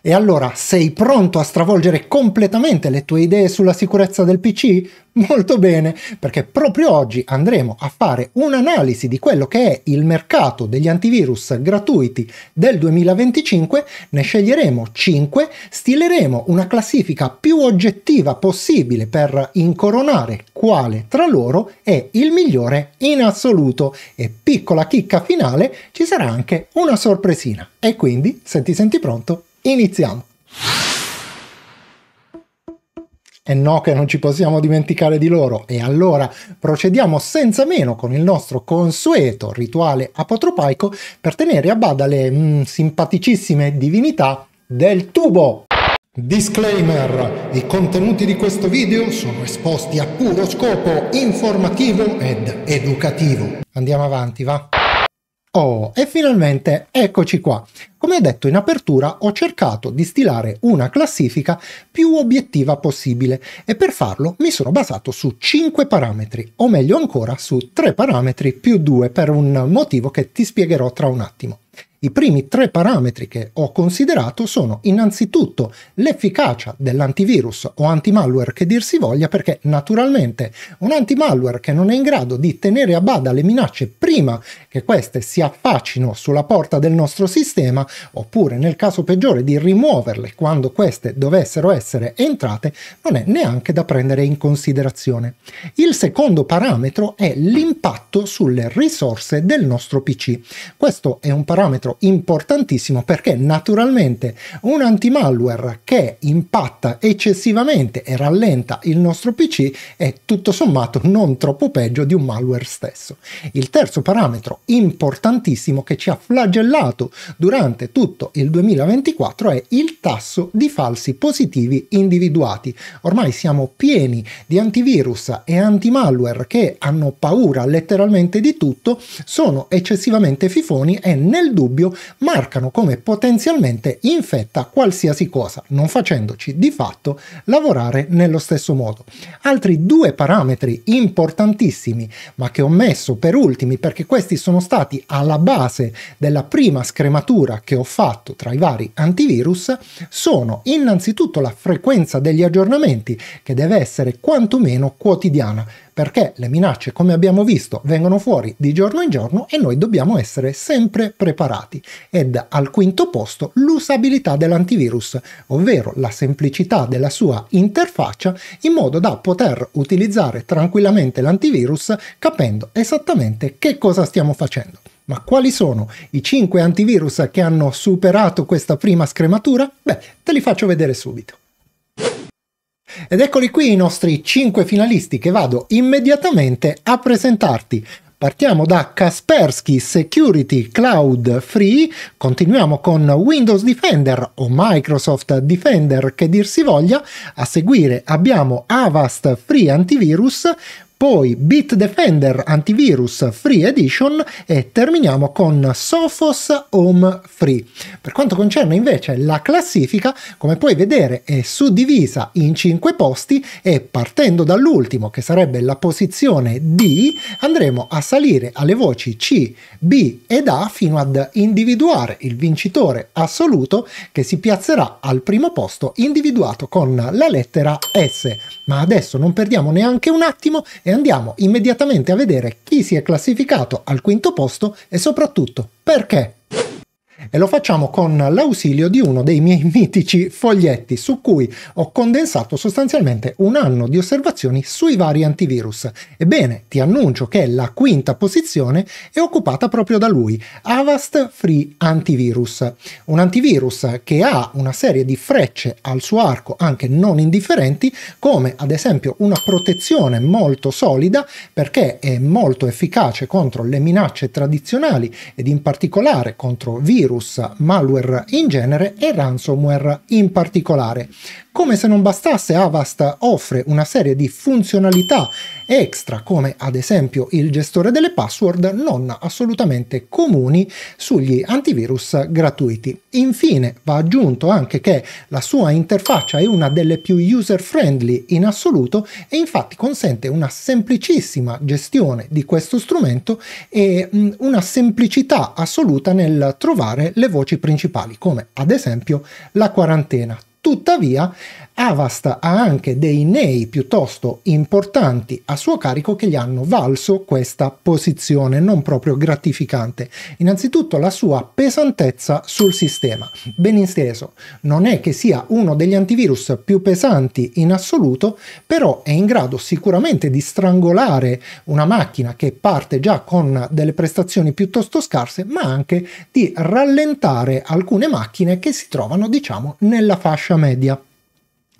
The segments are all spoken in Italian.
E allora sei pronto a stravolgere completamente le tue idee sulla sicurezza del PC? Molto bene, perché proprio oggi andremo a fare un'analisi di quello che è il mercato degli antivirus gratuiti del 2025, ne sceglieremo 5, stileremo una classifica più oggettiva possibile per incoronare quale tra loro è il migliore in assoluto e piccola chicca finale ci sarà anche una sorpresina. E quindi, se ti senti pronto, Iniziamo! E no che non ci possiamo dimenticare di loro, e allora procediamo senza meno con il nostro consueto rituale apotropaico per tenere a bada le mm, simpaticissime divinità del tubo. Disclaimer, i contenuti di questo video sono esposti a puro scopo informativo ed educativo. Andiamo avanti, va? Oh, e finalmente eccoci qua. Come detto in apertura, ho cercato di stilare una classifica più obiettiva possibile e per farlo mi sono basato su 5 parametri, o meglio ancora su 3 parametri più 2 per un motivo che ti spiegherò tra un attimo. I primi tre parametri che ho considerato sono innanzitutto l'efficacia dell'antivirus o antimalware che dir si voglia perché naturalmente un antimalware che non è in grado di tenere a bada le minacce prima che queste si affaccino sulla porta del nostro sistema oppure nel caso peggiore di rimuoverle quando queste dovessero essere entrate non è neanche da prendere in considerazione. Il secondo parametro è l'impatto sulle risorse del nostro PC. Questo è un parametro peraltro importantissimo perché naturalmente un anti-malware che impatta eccessivamente e rallenta il nostro PC è tutto sommato non troppo peggio di un malware stesso. Il terzo parametro importantissimo che ci ha flagellato durante tutto il 2024 è il tasso di falsi positivi individuati. Ormai siamo pieni di antivirus e anti-malware che hanno paura letteralmente di tutto, sono eccessivamente fifoni e nel dubbio dubbio marcano come potenzialmente infetta qualsiasi cosa, non facendoci di fatto lavorare nello stesso modo. Altri due parametri importantissimi, ma che ho messo per ultimi perché questi sono stati alla base della prima scrematura che ho fatto tra i vari antivirus, sono innanzitutto la frequenza degli aggiornamenti, che deve essere quantomeno quotidiana perché le minacce, come abbiamo visto, vengono fuori di giorno in giorno e noi dobbiamo essere sempre preparati. Ed al quinto posto l'usabilità dell'antivirus, ovvero la semplicità della sua interfaccia in modo da poter utilizzare tranquillamente l'antivirus capendo esattamente che cosa stiamo facendo. Ma quali sono i 5 antivirus che hanno superato questa prima scrematura? Beh, te li faccio vedere subito. Ed eccoli qui i nostri 5 finalisti che vado immediatamente a presentarti. Partiamo da Kaspersky Security Cloud Free, continuiamo con Windows Defender o Microsoft Defender che dir si voglia, a seguire abbiamo Avast Free Antivirus, poi Bitdefender Antivirus Free Edition e terminiamo con Sophos Home Free. Per quanto concerne invece la classifica, come puoi vedere è suddivisa in 5 posti e partendo dall'ultimo che sarebbe la posizione D andremo a salire alle voci C, B ed A fino ad individuare il vincitore assoluto che si piazzerà al primo posto individuato con la lettera S. Ma adesso non perdiamo neanche un attimo e andiamo immediatamente a vedere chi si è classificato al quinto posto e soprattutto perché e lo facciamo con l'ausilio di uno dei miei mitici foglietti su cui ho condensato sostanzialmente un anno di osservazioni sui vari antivirus. Ebbene, ti annuncio che la quinta posizione è occupata proprio da lui, Avast Free Antivirus, un antivirus che ha una serie di frecce al suo arco anche non indifferenti, come ad esempio una protezione molto solida perché è molto efficace contro le minacce tradizionali ed in particolare contro virus antivirus, malware in genere e ransomware in particolare. Come se non bastasse, Avast offre una serie di funzionalità extra, come ad esempio il gestore delle password, non assolutamente comuni sugli antivirus gratuiti. Infine, va aggiunto anche che la sua interfaccia è una delle più user-friendly in assoluto e infatti consente una semplicissima gestione di questo strumento e mm, una semplicità assoluta nel trovare le voci principali, come ad esempio la quarantena Tuttavia Avast ha anche dei nei piuttosto importanti a suo carico che gli hanno valso questa posizione non proprio gratificante. Innanzitutto la sua pesantezza sul sistema. Ben inteso, non è che sia uno degli antivirus più pesanti in assoluto, però è in grado sicuramente di strangolare una macchina che parte già con delle prestazioni piuttosto scarse, ma anche di rallentare alcune macchine che si trovano, diciamo, nella fascia media.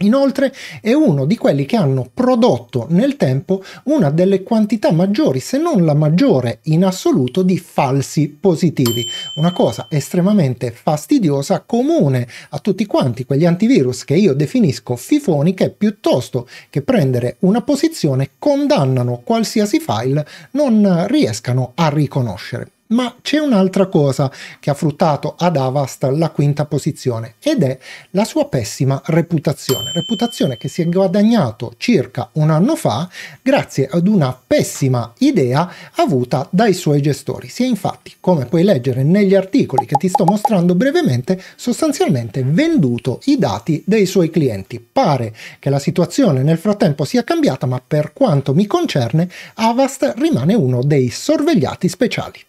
Inoltre è uno di quelli che hanno prodotto nel tempo una delle quantità maggiori, se non la maggiore in assoluto, di falsi positivi. Una cosa estremamente fastidiosa, comune a tutti quanti quegli antivirus che io definisco fifoni che piuttosto che prendere una posizione condannano qualsiasi file non riescano a riconoscere. Ma c'è un'altra cosa che ha fruttato ad Avast la quinta posizione ed è la sua pessima reputazione, reputazione che si è guadagnato circa un anno fa grazie ad una pessima idea avuta dai suoi gestori. Si è infatti, come puoi leggere negli articoli che ti sto mostrando brevemente, sostanzialmente venduto i dati dei suoi clienti. Pare che la situazione nel frattempo sia cambiata, ma per quanto mi concerne, Avast rimane uno dei sorvegliati speciali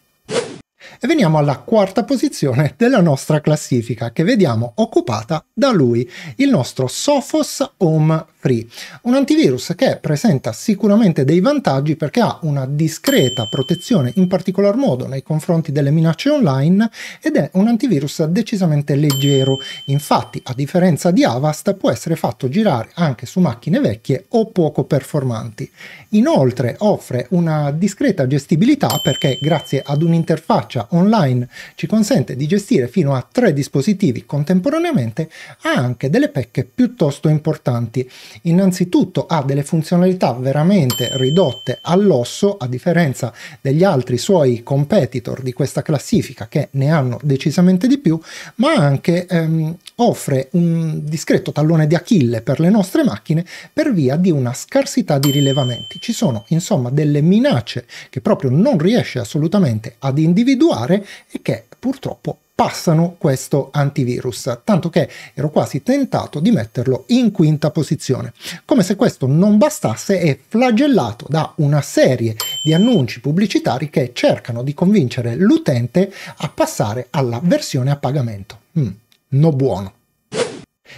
e veniamo alla quarta posizione della nostra classifica che vediamo occupata da lui, il nostro Sophos Home Free, un antivirus che presenta sicuramente dei vantaggi perché ha una discreta protezione in particolar modo nei confronti delle minacce online ed è un antivirus decisamente leggero, infatti a differenza di Avast può essere fatto girare anche su macchine vecchie o poco performanti. Inoltre offre una discreta gestibilità perché grazie ad un'interfaccia traccia online ci consente di gestire fino a tre dispositivi contemporaneamente, ha anche delle pecche piuttosto importanti. Innanzitutto ha delle funzionalità veramente ridotte all'osso, a differenza degli altri suoi competitor di questa classifica che ne hanno decisamente di più, ma anche ehm, offre un discreto tallone di Achille per le nostre macchine per via di una scarsità di rilevamenti. Ci sono insomma delle minacce che proprio non riesce assolutamente ad individuare individuare e che purtroppo passano questo antivirus, tanto che ero quasi tentato di metterlo in quinta posizione. Come se questo non bastasse è flagellato da una serie di annunci pubblicitari che cercano di convincere l'utente a passare alla versione a pagamento. Mm, no buono.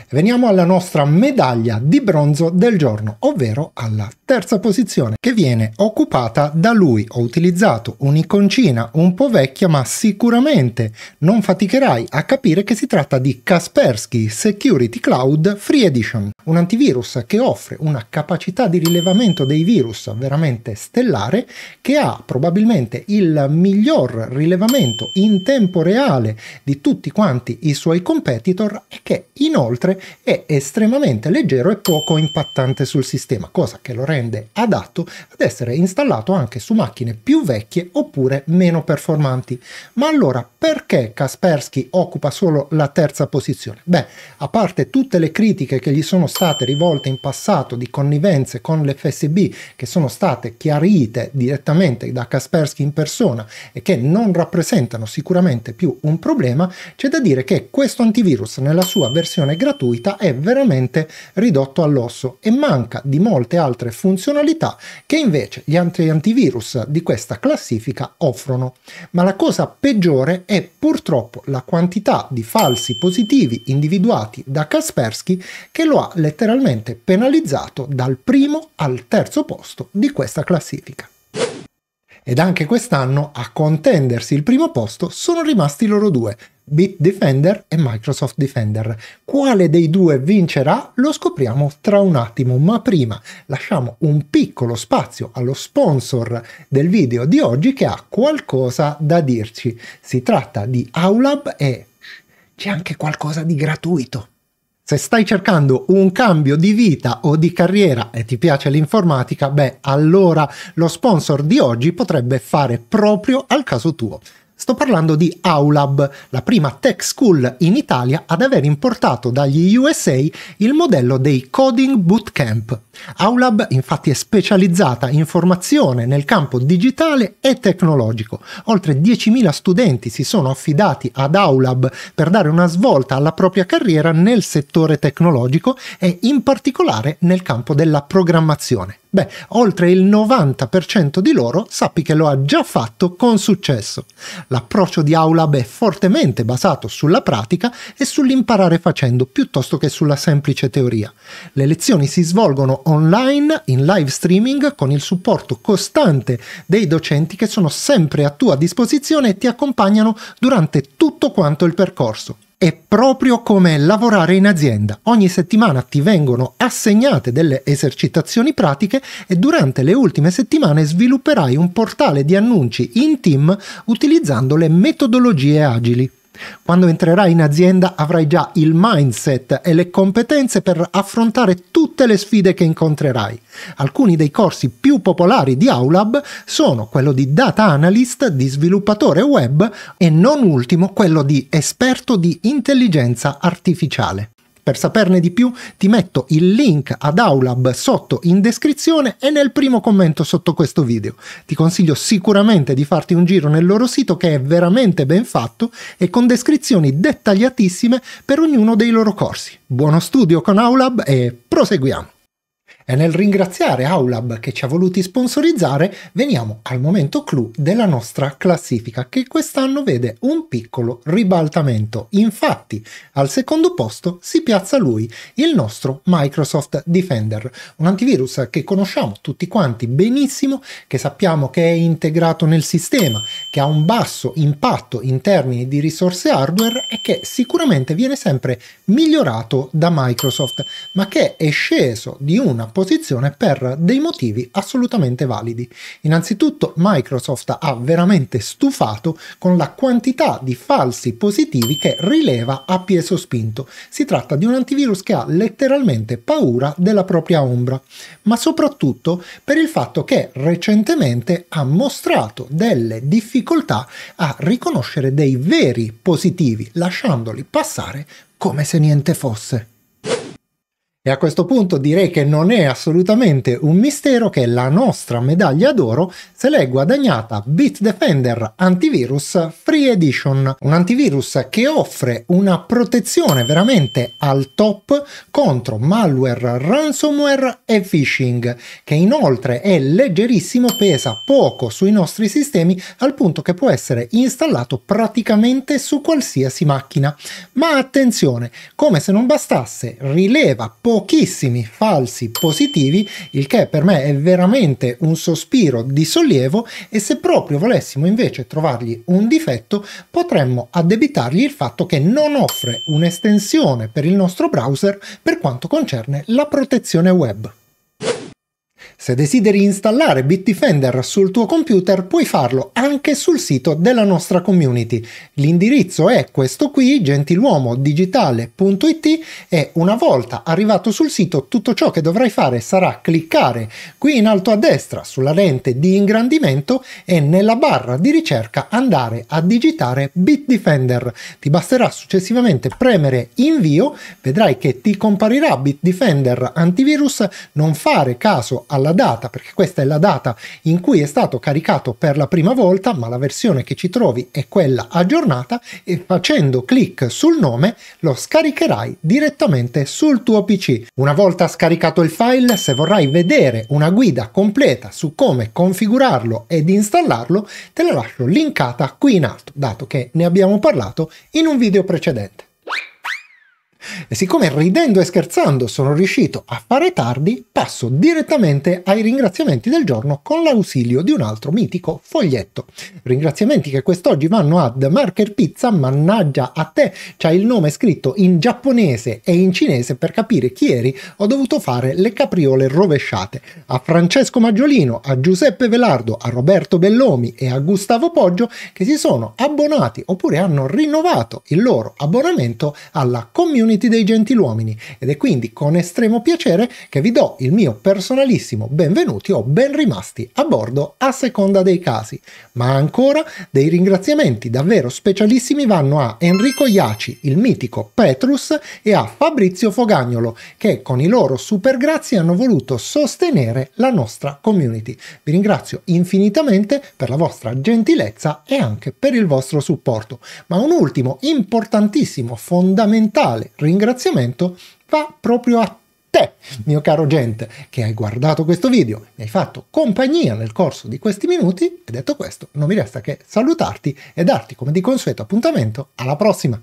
Veniamo alla nostra medaglia di bronzo del giorno, ovvero alla terza posizione, che viene occupata da lui. Ho utilizzato un'iconcina un po' vecchia, ma sicuramente non faticherai a capire che si tratta di Kaspersky Security Cloud Free Edition, un antivirus che offre una capacità di rilevamento dei virus veramente stellare, che ha probabilmente il miglior rilevamento in tempo reale di tutti quanti i suoi competitor e che inoltre inoltre è estremamente leggero e poco impattante sul sistema, cosa che lo rende adatto ad essere installato anche su macchine più vecchie oppure meno performanti. Ma allora perché Kaspersky occupa solo la terza posizione? Beh, a parte tutte le critiche che gli sono state rivolte in passato di connivenze con l'FSB che sono state chiarite direttamente da Kaspersky in persona e che non rappresentano sicuramente più un problema, c'è da dire che questo antivirus nella sua versione gratuita gratuita è veramente ridotto all'osso e manca di molte altre funzionalità che invece gli antivirus di questa classifica offrono. Ma la cosa peggiore è purtroppo la quantità di falsi positivi individuati da Kaspersky che lo ha letteralmente penalizzato dal primo al terzo posto di questa classifica ed anche quest'anno a contendersi il primo posto sono rimasti loro due, Bitdefender e Microsoft Defender. Quale dei due vincerà lo scopriamo tra un attimo, ma prima lasciamo un piccolo spazio allo sponsor del video di oggi che ha qualcosa da dirci. Si tratta di Aulab e c'è anche qualcosa di gratuito. Se stai cercando un cambio di vita o di carriera e ti piace l'informatica, beh, allora lo sponsor di oggi potrebbe fare proprio al caso tuo. Sto parlando di Aulab, la prima tech school in Italia ad aver importato dagli USA il modello dei Coding Bootcamp. Aulab infatti è specializzata in formazione nel campo digitale e tecnologico. Oltre 10.000 studenti si sono affidati ad Aulab per dare una svolta alla propria carriera nel settore tecnologico e in particolare nel campo della programmazione. Beh, oltre il 90% di loro sappi che lo ha già fatto con successo. L'approccio di Aulab è fortemente basato sulla pratica e sull'imparare facendo piuttosto che sulla semplice teoria. Le lezioni si svolgono online, in live streaming, con il supporto costante dei docenti che sono sempre a tua disposizione e ti accompagnano durante tutto quanto il percorso è proprio come lavorare in azienda. Ogni settimana ti vengono assegnate delle esercitazioni pratiche e durante le ultime settimane svilupperai un portale di annunci in team utilizzando le metodologie agili. Quando entrerai in azienda avrai già il mindset e le competenze per affrontare tutte le sfide che incontrerai. Alcuni dei corsi più popolari di Aulab sono quello di data analyst, di sviluppatore web e non ultimo quello di esperto di intelligenza artificiale. Per saperne di più ti metto il link ad Aulab sotto in descrizione e nel primo commento sotto questo video. Ti consiglio sicuramente di farti un giro nel loro sito che è veramente ben fatto e con descrizioni dettagliatissime per ognuno dei loro corsi. Buono studio con Aulab e proseguiamo! E nel ringraziare Aulab che ci ha voluti sponsorizzare, veniamo al momento clou della nostra classifica, che quest'anno vede un piccolo ribaltamento. Infatti, al secondo posto si piazza lui, il nostro Microsoft Defender, un antivirus che conosciamo tutti quanti benissimo, che sappiamo che è integrato nel sistema, che ha un basso impatto in termini di risorse hardware e che sicuramente viene sempre migliorato da Microsoft, ma che è sceso di una posizione posizione per dei motivi assolutamente validi. Innanzitutto Microsoft ha veramente stufato con la quantità di falsi positivi che rileva a piezo spinto. Si tratta di un antivirus che ha letteralmente paura della propria ombra, ma soprattutto per il fatto che recentemente ha mostrato delle difficoltà a riconoscere dei veri positivi, lasciandoli passare come se niente fosse. E a questo punto direi che non è assolutamente un mistero che la nostra medaglia d'oro se l'è guadagnata Bitdefender Antivirus Free Edition, un antivirus che offre una protezione veramente al top contro malware, ransomware e phishing, che inoltre è leggerissimo, pesa poco sui nostri sistemi al punto che può essere installato praticamente su qualsiasi macchina. Ma attenzione, come se non bastasse, rileva poco pochissimi falsi positivi, il che per me è veramente un sospiro di sollievo e se proprio volessimo invece trovargli un difetto potremmo addebitargli il fatto che non offre un'estensione per il nostro browser per quanto concerne la protezione web. Se desideri installare Bitdefender sul tuo computer puoi farlo anche sul sito della nostra community. L'indirizzo è questo qui, gentiluomodigitale.it e una volta arrivato sul sito tutto ciò che dovrai fare sarà cliccare qui in alto a destra sulla lente di ingrandimento e nella barra di ricerca andare a digitare Bitdefender. Ti basterà successivamente premere invio, vedrai che ti comparirà Bitdefender antivirus, non fare caso alla la data, perché questa è la data in cui è stato caricato per la prima volta, ma la versione che ci trovi è quella aggiornata e facendo clic sul nome lo scaricherai direttamente sul tuo PC. Una volta scaricato il file, se vorrai vedere una guida completa su come configurarlo ed installarlo, te la lascio linkata qui in alto, dato che ne abbiamo parlato in un video precedente. E siccome ridendo e scherzando sono riuscito a fare tardi, passo direttamente ai ringraziamenti del giorno con l'ausilio di un altro mitico foglietto. Ringraziamenti che quest'oggi vanno a The Marker Pizza, mannaggia a te, c'ha il nome scritto in giapponese e in cinese per capire chi eri, ho dovuto fare le capriole rovesciate. A Francesco Maggiolino, a Giuseppe Velardo, a Roberto Bellomi e a Gustavo Poggio che si sono abbonati oppure hanno rinnovato il loro abbonamento alla community Uniti dei Gentiluomini ed è quindi con estremo piacere che vi do il mio personalissimo benvenuti o ben rimasti a bordo a seconda dei casi. Ma ancora dei ringraziamenti davvero specialissimi vanno a Enrico Iaci, il mitico Petrus e a Fabrizio Fogagnolo che con i loro super grazie hanno voluto sostenere la nostra community. Vi ringrazio infinitamente per la vostra gentilezza e anche per il vostro supporto. Ma un ultimo importantissimo, fondamentale ringraziamento va proprio a te, mio caro gente, che hai guardato questo video, mi hai fatto compagnia nel corso di questi minuti e detto questo non mi resta che salutarti e darti come di consueto appuntamento alla prossima.